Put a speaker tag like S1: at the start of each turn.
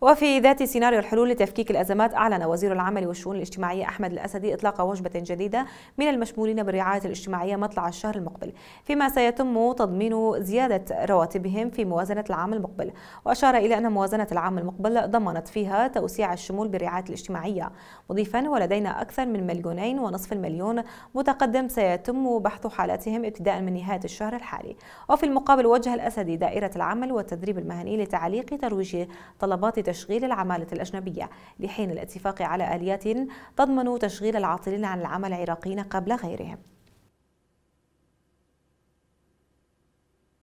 S1: وفي ذات سيناريو الحلول لتفكيك الأزمات أعلن وزير العمل والشؤون الاجتماعية أحمد الأسدي إطلاق وجبة جديدة من المشمولين بالرعاية الاجتماعية مطلع الشهر المقبل فيما سيتم تضمين زيادة رواتبهم في موازنة العام المقبل وأشار إلى أن موازنة العام المقبل ضمنت فيها توسيع الشمول بالرعاية الاجتماعية مضيفا ولدينا أكثر من مليونين ونصف المليون متقدم سيتم بحث حالاتهم ابتداء من نهاية الشهر الحالي وفي المقابل وجه الأسدي دائرة العمل والتدريب المهني لتعليق ترويج طلبات بتشغيل العمالة الأجنبية لحين الاتفاق على آليات تضمن تشغيل العاطلين عن العمل العراقيين قبل غيرهم